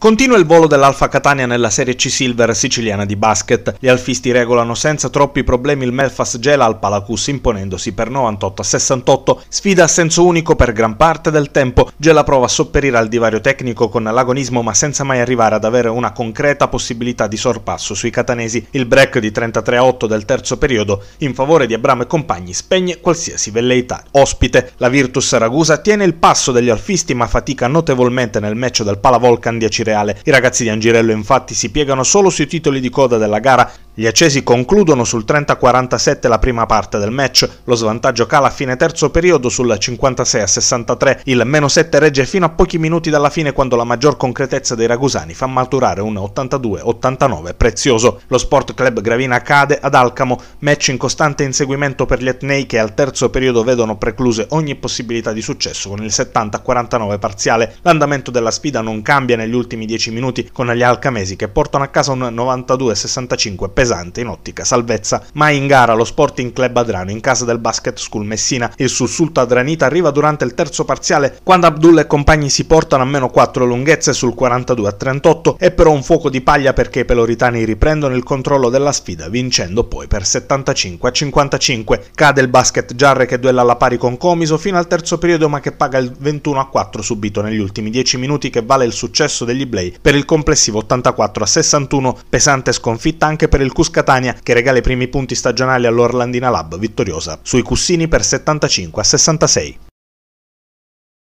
Continua il volo dell'Alfa Catania nella Serie C Silver siciliana di basket. Gli alfisti regolano senza troppi problemi il Melfast Gela al Palacus imponendosi per 98 68. Sfida a senso unico per gran parte del tempo. Gela prova a sopperire al divario tecnico con l'agonismo ma senza mai arrivare ad avere una concreta possibilità di sorpasso sui catanesi. Il break di 33 8 del terzo periodo in favore di Abramo e compagni spegne qualsiasi velleità ospite. La Virtus Ragusa tiene il passo degli alfisti ma fatica notevolmente nel match del Palavolcan 10 reale. I ragazzi di Angirello infatti si piegano solo sui titoli di coda della gara gli accesi concludono sul 30-47 la prima parte del match, lo svantaggio cala a fine terzo periodo sul 56-63, il meno 7 regge fino a pochi minuti dalla fine quando la maggior concretezza dei ragusani fa maturare un 82-89 prezioso. Lo Sport Club Gravina cade ad Alcamo, match in costante inseguimento per gli etnei che al terzo periodo vedono precluse ogni possibilità di successo con il 70-49 parziale. L'andamento della sfida non cambia negli ultimi 10 minuti con gli alcamesi che portano a casa un 92-65 pesante pesante in ottica salvezza. Mai in gara lo Sporting Club Adrano in casa del Basket School Messina Il sussulto adranita arriva durante il terzo parziale quando Abdul e compagni si portano a meno 4 lunghezze sul 42 a 38 è però un fuoco di paglia perché i peloritani riprendono il controllo della sfida vincendo poi per 75 a 55. Cade il Basket Giarre che duella alla pari con Comiso fino al terzo periodo ma che paga il 21 a 4 subito negli ultimi 10 minuti che vale il successo degli Blay per il complessivo 84 a 61 pesante sconfitta anche per il il Cus Catania che regala i primi punti stagionali all'Orlandina Lab vittoriosa sui Cussini per 75 a 66.